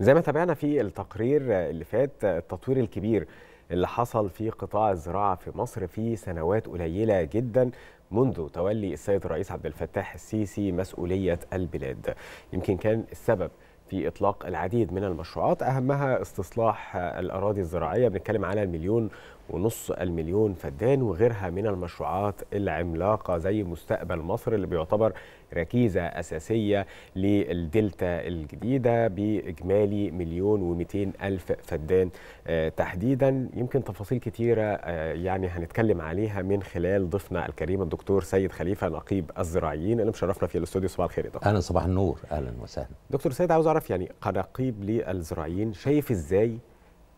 زي ما تابعنا في التقرير اللي فات التطوير الكبير اللي حصل في قطاع الزراعة في مصر في سنوات قليلة جدا منذ تولي السيد الرئيس عبد الفتاح السيسي مسؤولية البلاد يمكن كان السبب في إطلاق العديد من المشروعات أهمها استصلاح الأراضي الزراعية بنتكلم على المليون ونص المليون فدان وغيرها من المشروعات العملاقة زي مستقبل مصر اللي بيعتبر ركيزة أساسية للدلتا الجديدة بإجمالي مليون ومئتين ألف فدان آه، تحديدا يمكن تفاصيل كتيرة آه، يعني هنتكلم عليها من خلال ضيفنا الكريم الدكتور سيد خليفة نقيب الزراعيين اللي مشرفنا في الاستوديو صباح الخير دكتور أهلا صباح النور أهلا وسهلا دكتور سيد عاوز أعرف يعني كنقيب للزراعيين شايف إزاي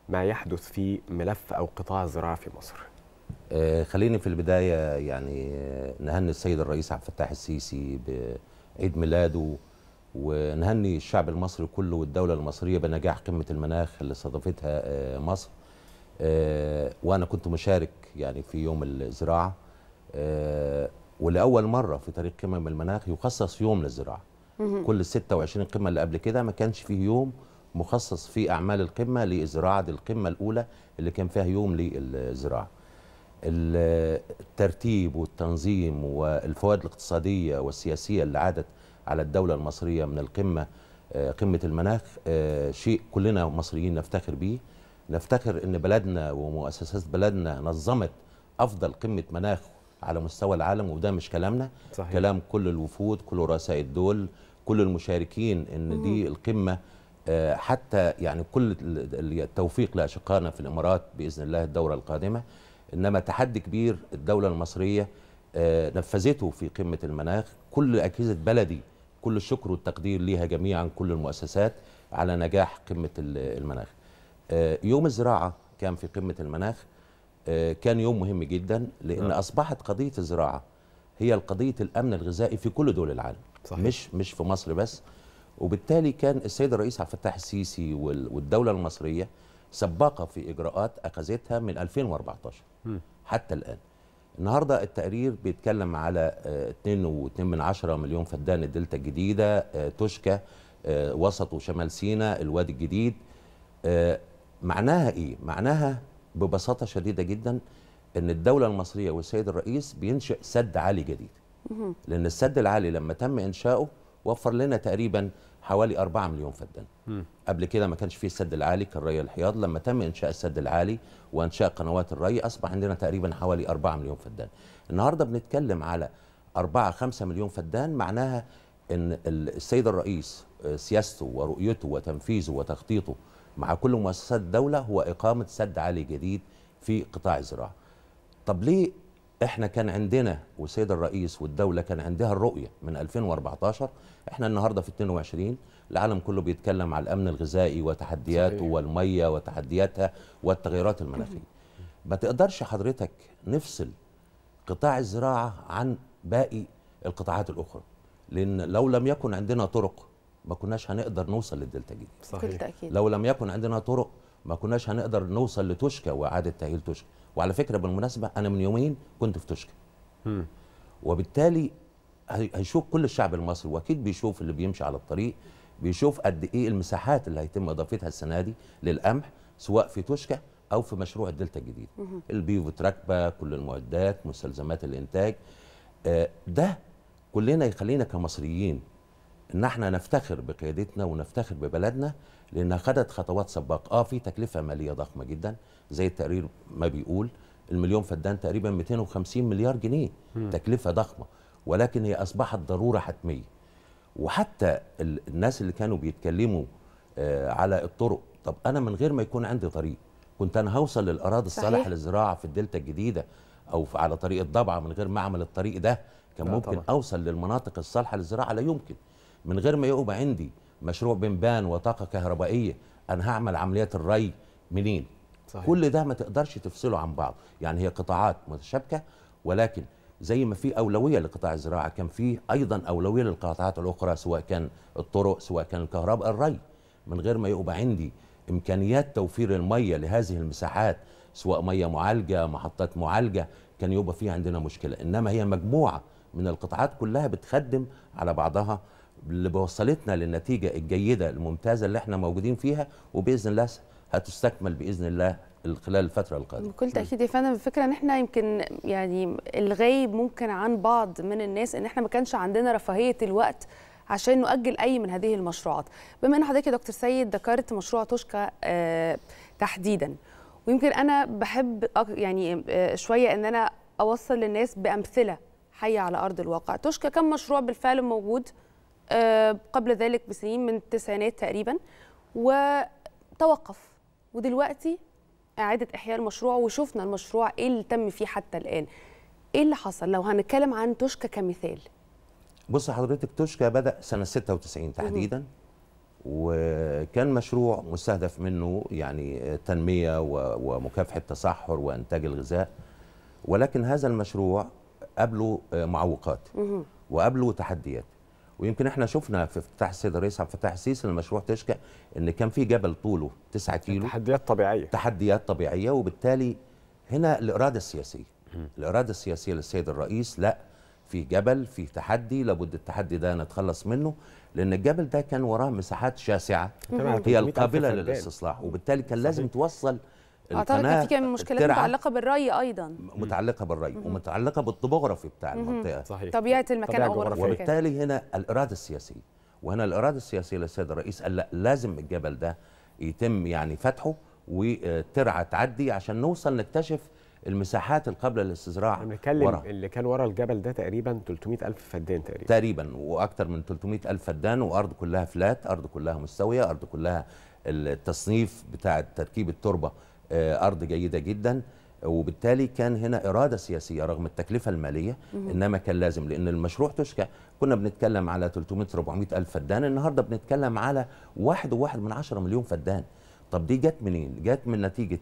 ما يحدث في ملف أو قطاع الزراعة في مصر آه، خليني في البداية يعني آه، نهني السيد الرئيس عبد الفتاح السيسي بعيد ميلاده ونهني الشعب المصري كله والدولة المصرية بنجاح قمة المناخ اللي استضافتها آه، مصر وأنا كنت مشارك يعني في يوم الزراعة ولأول مرة في طريق قمم المناخ يخصص يوم للزراعة كل 26 قمة اللي قبل كده ما كانش فيه يوم مخصص في أعمال القمة لزراعة القمة الأولى اللي كان فيها يوم للزراعة الترتيب والتنظيم والفوائد الاقتصادية والسياسية اللي عادت على الدولة المصرية من القمة آه، قمة المناخ آه، شيء كلنا مصريين نفتخر به نفتخر ان بلدنا ومؤسسات بلدنا نظمت افضل قمه مناخ على مستوى العالم وده مش كلامنا صحيح. كلام كل الوفود كل رؤساء الدول كل المشاركين ان دي القمه آه، حتى يعني كل التوفيق لاشقائنا في الامارات باذن الله الدوره القادمه انما تحدي كبير الدوله المصريه آه، نفذته في قمه المناخ كل اجهزه بلدي كل الشكر والتقدير ليها جميعا كل المؤسسات على نجاح قمه المناخ آه، يوم الزراعه كان في قمه المناخ كان يوم مهم جدا لان نعم. اصبحت قضيه الزراعه هي قضيه الامن الغذائي في كل دول العالم صحيح. مش مش في مصر بس وبالتالي كان السيد الرئيس عبد الفتاح السيسي والدوله المصريه سباقه في اجراءات اخذتها من 2014 م. حتى الان النهارده التقرير بيتكلم على 2.2 آه، مليون فدان الدلتا الجديده آه، توشكا آه، وسط وشمال سيناء الوادي الجديد معناها ايه معناها ببساطه شديده جدا ان الدوله المصريه والسيد الرئيس بينشئ سد عالي جديد لان السد العالي لما تم انشاؤه وفر لنا تقريبا حوالي 4 مليون فدان قبل كده ما كانش فيه السد العالي كالري الحياض لما تم انشاء السد العالي وانشاء قنوات الري اصبح عندنا تقريبا حوالي 4 مليون فدان النهارده بنتكلم على 4 5 مليون فدان معناها ان السيد الرئيس آه، سياسته ورؤيته وتنفيذه وتخطيطه مع كل مؤسسات الدوله هو اقامه سد عالي جديد في قطاع الزراعه طب ليه احنا كان عندنا والسيد الرئيس والدوله كان عندها الرؤيه من 2014 احنا النهارده في 22 العالم كله بيتكلم على الامن الغذائي وتحدياته والميه وتحدياتها والتغيرات المناخيه ما تقدرش حضرتك نفصل قطاع الزراعه عن باقي القطاعات الاخرى لان لو لم يكن عندنا طرق ما كناش هنقدر نوصل للدلتا جديد صحيح. لو لم يكن عندنا طرق ما كناش هنقدر نوصل لتوشكا واعاده تاهيل توشكا وعلى فكره بالمناسبه انا من يومين كنت في تشكي وبالتالي هيشوف كل الشعب المصري واكيد بيشوف اللي بيمشي على الطريق بيشوف قد ايه المساحات اللي هيتم اضافتها السنه دي للقمح سواء في توشكا او في مشروع الدلتا الجديد البيوت راكبه كل المعدات مستلزمات الانتاج آه، ده كلنا يخلينا كمصريين ان احنا نفتخر بقيادتنا ونفتخر ببلدنا لانها خدت خطوات سباقه اه في تكلفه ماليه ضخمه جدا زي التقرير ما بيقول المليون فدان تقريبا 250 مليار جنيه م. تكلفه ضخمه ولكن هي اصبحت ضروره حتميه وحتى الناس اللي كانوا بيتكلموا آه على الطرق طب انا من غير ما يكون عندي طريق كنت انا هوصل للاراضي الصالحه للزراعه في الدلتا الجديده او على طريق الضبعه من غير ما اعمل الطريق ده كان ممكن طبعا. اوصل للمناطق الصالحه للزراعه لا يمكن من غير ما يبقى عندي مشروع بنبان وطاقه كهربائيه انا هعمل عمليات الري منين صحيح. كل ده ما تقدرش تفصله عن بعض يعني هي قطاعات متشابكه ولكن زي ما في اولويه لقطاع الزراعه كان في ايضا اولويه للقطاعات الاخرى سواء كان الطرق سواء كان الكهرباء الري من غير ما يبقى عندي امكانيات توفير الميه لهذه المساحات سواء ميه معالجه محطات معالجه كان يبقى في عندنا مشكله انما هي مجموعه من القطاعات كلها بتخدم على بعضها اللي بوصلتنا للنتيجه الجيده الممتازه اللي احنا موجودين فيها وباذن الله هتستكمل باذن الله خلال الفترة القادمة بكل تأكيد يا فندم الفكرة ان احنا يمكن يعني الغيب ممكن عن بعض من الناس ان احنا ما كانش عندنا رفاهية الوقت عشان نؤجل اي من هذه المشروعات بما ان حضرتك يا دكتور سيد ذكرت مشروع توشكا آه تحديدا ويمكن انا بحب يعني آه شوية ان انا اوصل للناس بامثلة حية على ارض الواقع توشكا كم مشروع بالفعل موجود آه، قبل ذلك بسنين من التسعينات تقريبا وتوقف ودلوقتي إعادة إحياء المشروع وشفنا المشروع إيه اللي تم فيه حتى الآن إيه اللي حصل لو هنتكلم عن توشكا كمثال بص حضرتك توشكا بدأ سنة 96 تحديدا وكان مشروع مستهدف منه يعني تنمية ومكافحة تصحر وإنتاج الغذاء ولكن هذا المشروع قبله آه، معوقات وقبله تحديات ويمكن احنا شفنا في افتتاح السيد الرئيس عبد الفتاح السيسي لمشروع تشكى ان كان في جبل طوله 9 كيلو تحديات طبيعيه تحديات طبيعيه وبالتالي هنا الاراده السياسيه الاراده السياسيه للسيد الرئيس لا في جبل في تحدي لابد التحدي ده نتخلص منه لان الجبل ده كان وراه مساحات شاسعه هي القابله للاستصلاح وبالتالي كان لازم توصل اعتقد ان في كان مشكلات متعلقه بالري ايضا متعلقه بالري مم. ومتعلقه بالطبوغرافي بتاع المنطقه صحيح طبيعه المكان او وبالتالي هنا الاراده السياسيه وهنا الاراده السياسيه للسيد الرئيس قال لا لازم الجبل ده يتم يعني فتحه وترعى تعدي عشان نوصل نكتشف المساحات القابله للاستزراع بنتكلم اللي كان ورا الجبل ده تقريبا 300 ألف فدان تقريبا تقريبا واكثر من 300 ألف فدان وارض كلها فلات ارض كلها مستويه ارض كلها التصنيف بتاع تركيب التربه آه، ارض جيده جدا وبالتالي كان هنا اراده سياسيه رغم التكلفه الماليه انما كان لازم لان المشروع تشكى كنا بنتكلم على 300 400 الف فدان النهارده بنتكلم على 1.1 من 10 مليون فدان طب دي جت منين جت من نتيجه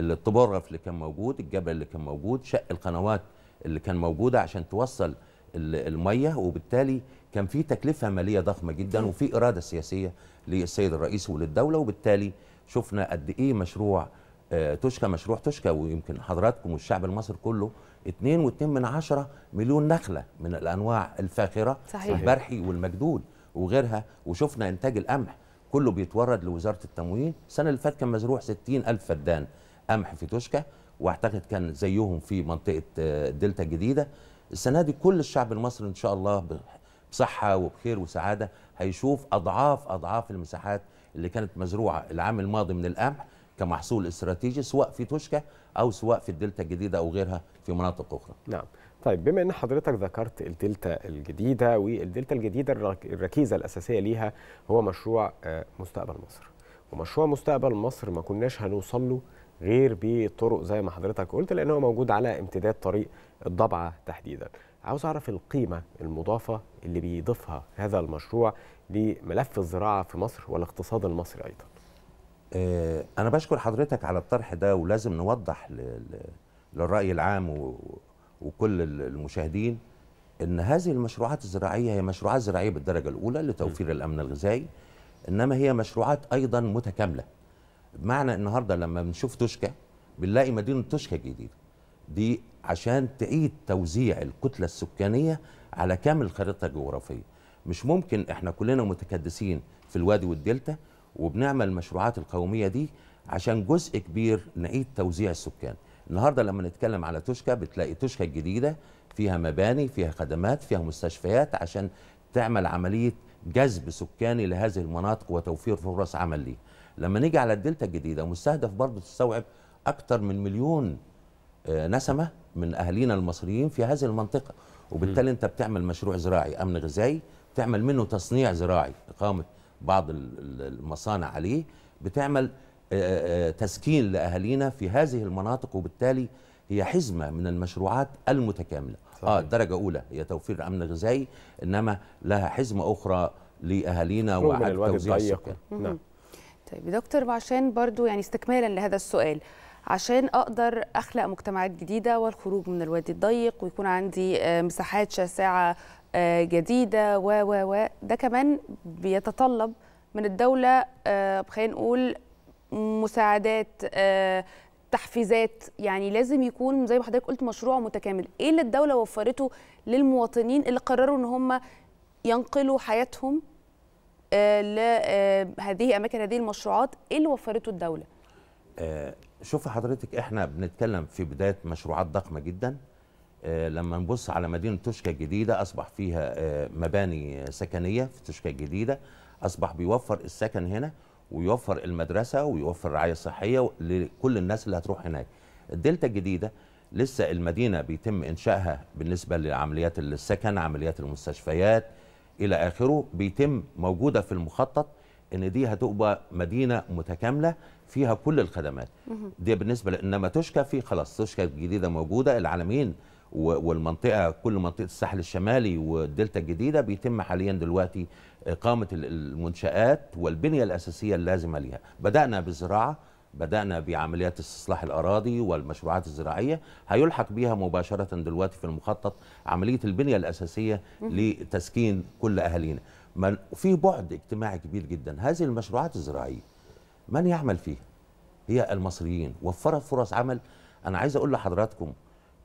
الطبوغراف اللي كان موجود الجبل اللي كان موجود شق القنوات اللي كان موجوده عشان توصل الميه وبالتالي كان في تكلفه ماليه ضخمه جدا وفي اراده سياسيه للسيد الرئيس وللدوله وبالتالي شفنا قد ايه مشروع آه، توشكا مشروع توشكا ويمكن حضراتكم والشعب المصري كله 2.2 من عشرة مليون نخله من الانواع الفاخره صحيح. البرحي والمجدول وغيرها وشفنا انتاج القمح كله بيتورد لوزاره التموين السنه اللي فاتت كان مزروع 60000 فدان قمح في توشكا واعتقد كان زيهم في منطقه آه، دلتا الجديده السنه دي كل الشعب المصري ان شاء الله بصحه وبخير وسعاده هيشوف اضعاف اضعاف المساحات اللي كانت مزروعه العام الماضي من القمح كمحصول استراتيجي سواء في توشكا او سواء في الدلتا الجديده او غيرها في مناطق اخرى. نعم. طيب بما ان حضرتك ذكرت الدلتا الجديده والدلتا الجديده الركيزه الاساسيه ليها هو مشروع آه، مستقبل مصر. ومشروع مستقبل مصر ما كناش هنوصل له غير بطرق زي ما حضرتك قلت لان هو موجود على امتداد طريق الضبعه تحديدا. عاوز اعرف القيمه المضافه اللي بيضيفها هذا المشروع لملف الزراعه في مصر والاقتصاد المصري ايضا. آه، انا بشكر حضرتك على الطرح ده ولازم نوضح للراي العام وكل المشاهدين ان هذه المشروعات الزراعيه هي مشروعات زراعيه بالدرجه الاولى لتوفير الامن الغذائي انما هي مشروعات ايضا متكامله بمعنى النهارده لما بنشوف توشكا بنلاقي مدينه توشكا الجديده دي عشان تعيد توزيع الكتله السكانيه على كامل الخريطه الجغرافيه مش ممكن احنا كلنا متكدسين في الوادي والدلتا وبنعمل المشروعات القوميه دي عشان جزء كبير نعيد توزيع السكان النهارده لما نتكلم على توشكا بتلاقي توشكا الجديده فيها مباني فيها خدمات فيها مستشفيات عشان تعمل عمليه جذب سكاني لهذه المناطق وتوفير فرص عمل ليه لما نيجي على الدلتا الجديده مستهدف برضه تستوعب اكثر من مليون آه، نسمه من اهالينا المصريين في هذه المنطقه وبالتالي انت بتعمل مشروع زراعي امن غذائي تعمل منه تصنيع زراعي اقامه بعض المصانع عليه بتعمل آه، آه، تسكين لاهالينا في هذه المناطق وبالتالي هي حزمه من المشروعات المتكامله آه، صحيح. اه درجه اولى هي توفير امن غذائي انما لها حزمه اخرى لاهالينا وعدم توزيع السكان نعم طيب دكتور عشان برضو يعني استكمالا لهذا السؤال عشان اقدر اخلق مجتمعات جديده والخروج من الوادي الضيق ويكون عندي مساحات شاسعه آه، جديده و و و ده كمان بيتطلب من الدوله آه، خلينا نقول مساعدات آه، تحفيزات يعني لازم يكون زي ما حضرتك قلت مشروع متكامل ايه اللي الدوله وفرته للمواطنين اللي قرروا ان هم ينقلوا حياتهم لهذه اماكن هذه المشروعات ايه اللي وفرته الدوله شوف حضرتك احنا بنتكلم في بدايه مشروعات ضخمه جدا آه، لما نبص على مدينة توشكا الجديدة أصبح فيها آه، مباني سكنية في توشكا الجديدة أصبح بيوفر السكن هنا ويوفر المدرسة ويوفر الرعاية الصحية لكل الناس اللي هتروح هناك الدلتا الجديدة لسه المدينة بيتم إنشائها بالنسبة لعمليات السكن عمليات المستشفيات إلى آخره بيتم موجودة في المخطط ان دي هتبقى مدينه متكامله فيها كل الخدمات دي بالنسبه لانما تشكى في خلاص تشكى الجديده موجوده العالمين والمنطقه كل منطقه الساحل الشمالي والدلتا الجديده بيتم حاليا دلوقتي اقامه آه، المنشات والبنيه الاساسيه اللازمه ليها بدانا بالزراعه بدأنا بعمليات استصلاح الأراضي والمشروعات الزراعية هيلحق بها مباشرة دلوقتي في المخطط عملية البنية الأساسية لتسكين كل أهالينا في بعد اجتماعي كبير جدا هذه المشروعات الزراعية من يعمل فيها؟ هي المصريين وفرت فرص عمل أنا عايز أقول لحضراتكم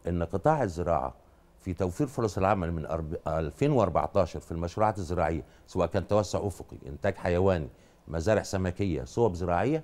ان قطاع الزراعه في توفير فرص العمل من 2014 في المشروعات الزراعيه سواء كان توسع افقي، انتاج حيواني، مزارع سمكيه، صوب زراعيه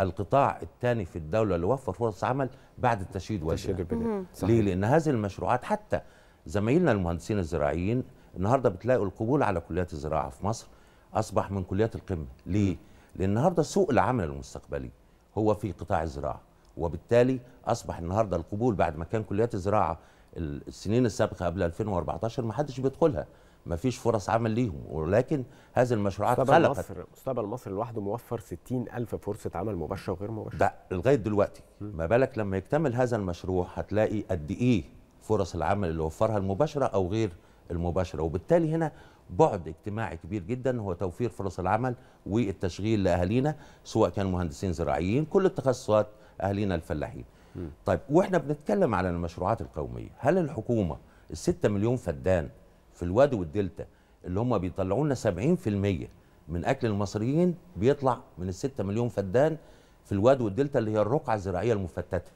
القطاع الثاني في الدوله اللي وفر فرص عمل بعد التشييد والبناء. ليه؟ لان هذه المشروعات حتى زمايلنا المهندسين الزراعيين النهارده بتلاقوا القبول على كليات الزراعه في مصر اصبح من كليات القمه، ليه؟ لان النهارده سوق العمل المستقبلي هو في قطاع الزراعه. وبالتالي اصبح النهارده القبول بعد ما كان كليات الزراعه السنين السابقه قبل 2014 ما حدش بيدخلها ما فيش فرص عمل ليهم ولكن هذه المشروعات خلقت مصر مستقبل مصر لوحده موفر 60 ألف فرصة عمل مباشرة وغير مباشرة ده لغاية دلوقتي ما بالك لما يكتمل هذا المشروع هتلاقي قد إيه فرص العمل اللي وفرها المباشرة أو غير المباشرة وبالتالي هنا بعد اجتماعي كبير جدا هو توفير فرص العمل والتشغيل لأهالينا سواء كانوا مهندسين زراعيين كل التخصصات اهالينا الفلاحين م. طيب واحنا بنتكلم على المشروعات القوميه هل الحكومه ال6 مليون فدان في الوادي والدلتا اللي هم بيطلعوا لنا 70% من اكل المصريين بيطلع من ال6 مليون فدان في الوادي والدلتا اللي هي الرقعه الزراعيه المفتته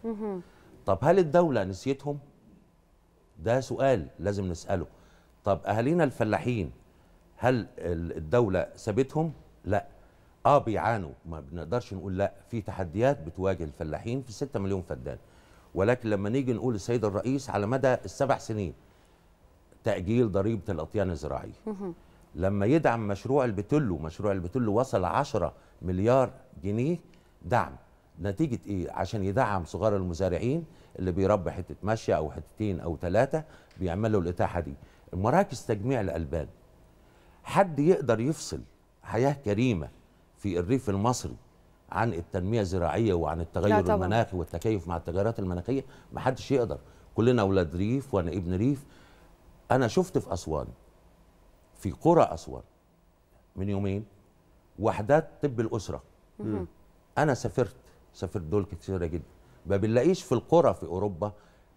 طب هل الدوله نسيتهم ده سؤال لازم نساله طب اهالينا الفلاحين هل الدوله سابتهم لا اه بيعانوا ما بنقدرش نقول لا في تحديات بتواجه الفلاحين في 6 مليون فدان ولكن لما نيجي نقول السيد الرئيس على مدى السبع سنين تاجيل ضريبه الاطيان الزراعيه لما يدعم مشروع البتلو مشروع البتلو وصل 10 مليار جنيه دعم نتيجه ايه عشان يدعم صغار المزارعين اللي بيربي حته ماشيه او حتتين او ثلاثه بيعملوا الاتاحه دي مراكز تجميع الالبان حد يقدر يفصل حياه كريمه في الريف المصري عن التنميه الزراعيه وعن التغير المناخي والتكيف مع التغيرات المناخيه ما حدش يقدر كلنا اولاد ريف وانا ابن ريف انا شفت في اسوان في قرى اسوان من يومين وحدات طب الاسره مم. انا سافرت سافرت دول كثيره جدا ما بنلاقيش في القرى في اوروبا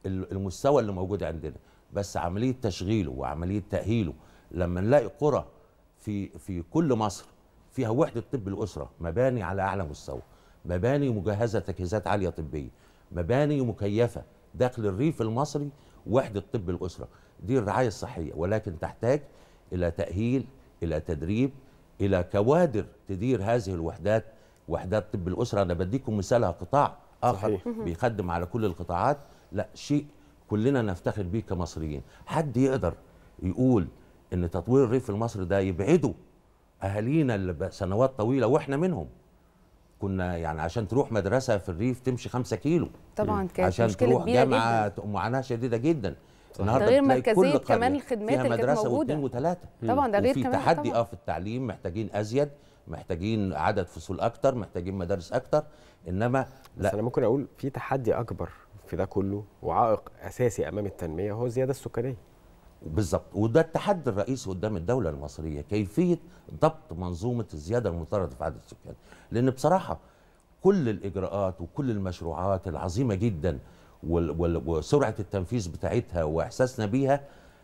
المستوى اللي موجود عندنا بس عمليه تشغيله وعمليه تاهيله لما نلاقي قرى في في كل مصر فيها وحده طب الاسره مباني على اعلى مستوى مباني مجهزه تجهيزات عاليه طبيه مباني مكيفه داخل الريف المصري وحده طب الاسره دي الرعايه الصحيه ولكن تحتاج الى تاهيل الى تدريب الى كوادر تدير هذه الوحدات وحدات طب الاسره انا بديكم مثالها قطاع اخر صحيح. بيخدم على كل القطاعات لا شيء كلنا نفتخر بيه كمصريين حد يقدر يقول ان تطوير الريف المصري ده يبعده اهالينا اللي سنوات طويله واحنا منهم كنا يعني عشان تروح مدرسه في الريف تمشي 5 كيلو طبعا كانت عشان مشكلة تروح كبيرة جامعه تقوم معاناه شديده جدا النهارده غير مركزيه كمان الخدمات اللي كانت موجوده وثلاثه طبعا ده غير كمان تحدي اه في التعليم محتاجين ازيد محتاجين عدد فصول اكتر محتاجين مدارس اكتر انما لا بس انا ممكن اقول في تحدي اكبر في ده كله وعائق اساسي امام التنميه هو الزياده السكانيه بالظبط وده التحدي الرئيسي قدام الدوله المصريه كيفيه ضبط منظومه الزياده المطرده في عدد السكان لان بصراحه كل الاجراءات وكل المشروعات العظيمه جدا وسرعه التنفيذ بتاعتها واحساسنا بيها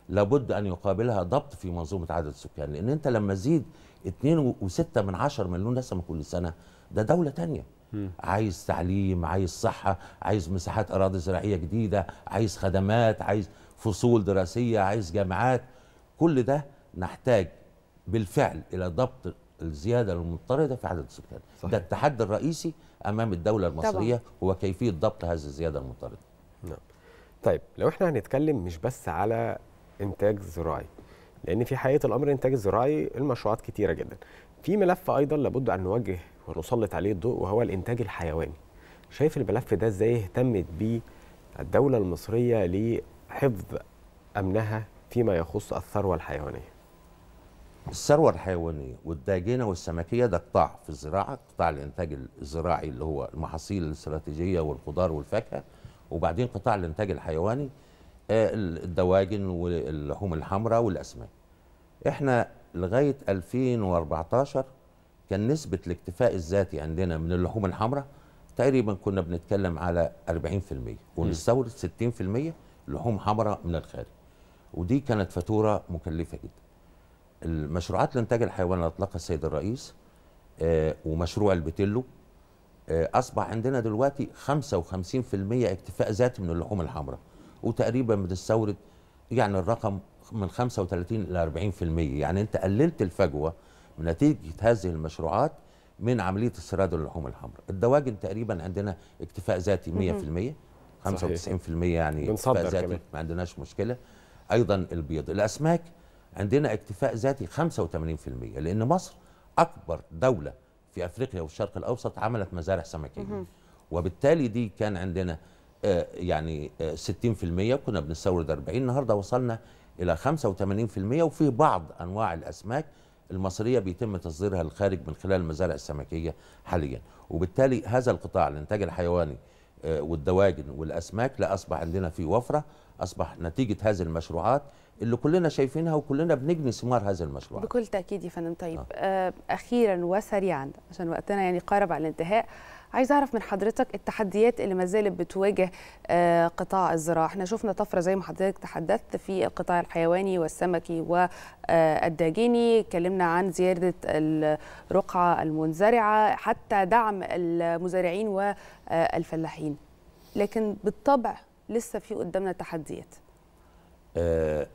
لابد ان يقابلها ضبط في منظومه عدد السكان لان انت لما تزيد 2.6 من 10 مليون نسمه كل سنه ده دوله تانية عايز تعليم عايز صحه عايز مساحات اراضي زراعيه جديده عايز خدمات عايز فصول دراسية عايز جامعات كل ده نحتاج بالفعل إلى ضبط الزيادة المضطردة في عدد السكان صحيح. ده التحدي الرئيسي أمام الدولة المصرية طبعا. هو كيفية ضبط هذه الزيادة المضطردة نعم طيب لو احنا هنتكلم مش بس على إنتاج زراعي لأن في حقيقة الأمر الإنتاج الزراعي المشروعات كتيرة جدا في ملف أيضا لابد أن نوجه ونسلط عليه الضوء وهو الإنتاج الحيواني شايف الملف ده إزاي اهتمت بيه الدولة المصرية حفظ أمنها فيما يخص الثروة الحيوانية الثروة الحيوانية والداجنة والسمكية ده قطاع في الزراعة قطاع الإنتاج الزراعي اللي هو المحاصيل الاستراتيجية والخضار والفاكهة وبعدين قطاع الإنتاج الحيواني آه، الدواجن واللحوم الحمراء والأسماك احنا لغاية 2014 كان نسبة الاكتفاء الذاتي عندنا من اللحوم الحمراء تقريبا كنا بنتكلم على 40% ونستورد 60% لحوم حمراء من الخارج ودي كانت فاتوره مكلفه جدا المشروعات لانتاج الحيوان اللي اطلقها السيد الرئيس آه، ومشروع البتيلو آه، اصبح عندنا دلوقتي 55% اكتفاء ذاتي من اللحوم الحمراء وتقريبا بتستورد يعني الرقم من 35 الى 40% يعني انت قللت الفجوه نتيجه هذه المشروعات من عمليه استيراد اللحوم الحمراء الدواجن تقريبا عندنا اكتفاء ذاتي 100% 95% يعني بنصدر ذاتي ما عندناش مشكله ايضا البيض الاسماك عندنا اكتفاء ذاتي 85% لان مصر اكبر دوله في افريقيا والشرق الاوسط عملت مزارع سمكيه وبالتالي دي كان عندنا آه، يعني 60% آه، كنا بنستورد 40 النهارده وصلنا الى 85% وفي بعض انواع الاسماك المصريه بيتم تصديرها للخارج من خلال المزارع السمكيه حاليا وبالتالي هذا القطاع الانتاج الحيواني آه، والدواجن والاسماك لا اصبح عندنا في وفره اصبح نتيجه هذه المشروعات اللي كلنا شايفينها وكلنا بنجني ثمار هذا المشروع بكل تاكيد يا فندم طيب آه. آه اخيرا وسريعا عشان وقتنا يعني قارب على الانتهاء عايز اعرف من حضرتك التحديات اللي ما زالت بتواجه آه، قطاع الزراعه احنا شفنا طفره زي ما حضرتك تحدثت في القطاع الحيواني والسمكي والداجيني اتكلمنا عن زياده الرقعه المنزرعه حتى دعم المزارعين والفلاحين لكن بالطبع لسه في قدامنا تحديات آه،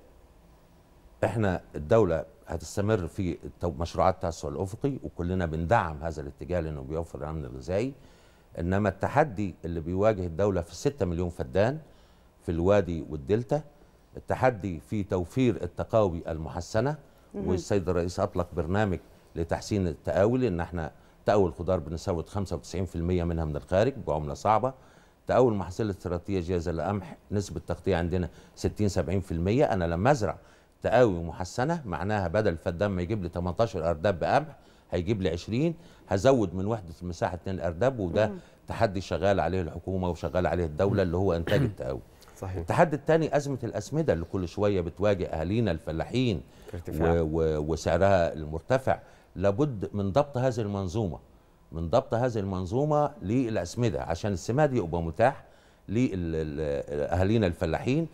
احنا الدوله هتستمر في مشروعات التوسع الافقي وكلنا بندعم هذا الاتجاه لانه بيوفر الامن الغذائي انما التحدي اللي بيواجه الدوله في 6 مليون فدان في الوادي والدلتا التحدي في توفير التقاوي المحسنه والسيد الرئيس اطلق برنامج لتحسين التقاوي ان احنا تقاوي الخضار بنساوي 95% منها من الخارج بعمله صعبه تقاوي المحاصيل الاستراتيجيه زي القمح نسبه التغطيه عندنا 60 70% انا لما ازرع تقاوي محسنه معناها بدل فدان ما يجيب لي 18 ارداب بقمح هيجيب لي 20 هزود من وحده المساحه 2 ارداب وده تحدي شغال عليه الحكومه وشغال عليه الدوله اللي هو انتاج التقاوي صحيح. التحدي الثاني أزمة الأسمدة اللي كل شوية بتواجه أهالينا الفلاحين و و وسعرها المرتفع لابد من ضبط هذه المنظومة من ضبط هذه المنظومة للأسمدة عشان السماد يبقى متاح لأهالينا الفلاحين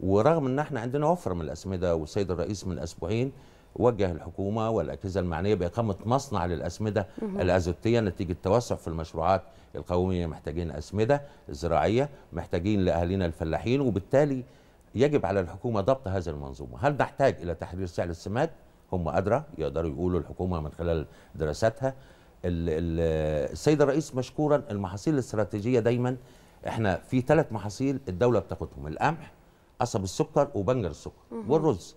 ورغم ان احنا عندنا وفره من الاسمده والسيد الرئيس من اسبوعين وجه الحكومه والاجهزه المعنيه باقامه مصنع للاسمده الازوتيه نتيجه توسع في المشروعات القوميه محتاجين اسمده زراعيه محتاجين لاهالينا الفلاحين وبالتالي يجب على الحكومه ضبط هذه المنظومه هل نحتاج الى تحرير سعر السماد هم ادرى يقدروا يقولوا الحكومه من خلال دراساتها السيد الرئيس مشكورا المحاصيل الاستراتيجيه دايما احنا في ثلاث محاصيل الدوله بتاخدهم القمح قصب السكر وبنجر السكر والرز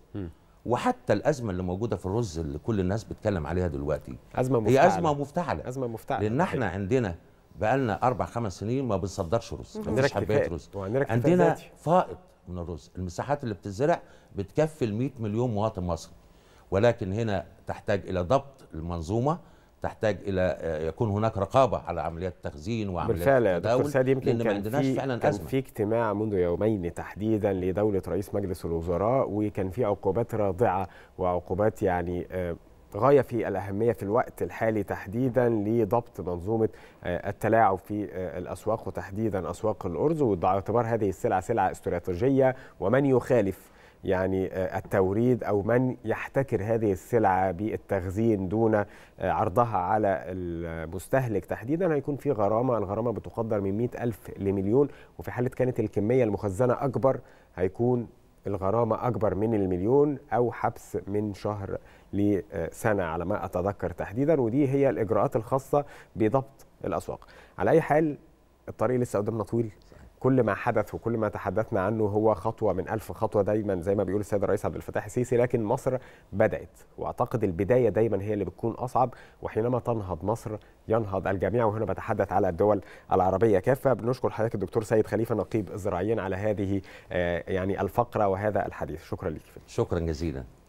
وحتى الازمه اللي موجوده في الرز اللي كل الناس بتتكلم عليها دلوقتي ازمه مفتعله هي ازمه مفتعله ازمه مفتعله لان احنا عندنا بقالنا اربع خمس سنين ما بنصدرش رز ما عندناش حبايه رز عندنا فائض من الرز المساحات اللي بتزرع بتكفي ال 100 مليون مواطن مصري ولكن هنا تحتاج الى ضبط المنظومه تحتاج الى آه، يكون هناك رقابه على عمليات التخزين وعمليات بالفعل يا دكتور سعد يمكن كان في فعلا كان أزمة. في اجتماع منذ يومين تحديدا لدوله رئيس مجلس الوزراء وكان في عقوبات راضعه وعقوبات يعني آه، غاية في الأهمية في الوقت الحالي تحديدا لضبط منظومة آه، التلاعب في الأسواق وتحديدا أسواق الأرز واعتبار هذه السلعة سلعة استراتيجية ومن يخالف يعني آه، التوريد أو من يحتكر هذه السلعة بالتخزين دون آه، عرضها على المستهلك تحديدا هيكون في غرامة الغرامة بتقدر من 100 ألف لمليون وفي حالة كانت الكمية المخزنة أكبر هيكون الغرامة أكبر من المليون أو حبس من شهر لسنة على ما أتذكر تحديدا ودي هي الإجراءات الخاصة بضبط الأسواق على أي حال الطريق لسه قدامنا طويل كل ما حدث وكل ما تحدثنا عنه هو خطوه من ألف خطوه دايما زي ما بيقول السيد الرئيس عبد الفتاح السيسي لكن مصر بدات واعتقد البدايه دايما هي اللي بتكون اصعب وحينما تنهض مصر ينهض الجميع وهنا بتحدث على الدول العربيه كافه بنشكر حضرتك الدكتور سيد خليفه نقيب الزراعيين على هذه آه، يعني الفقره وهذا الحديث شكرا لك شكرا جزيلا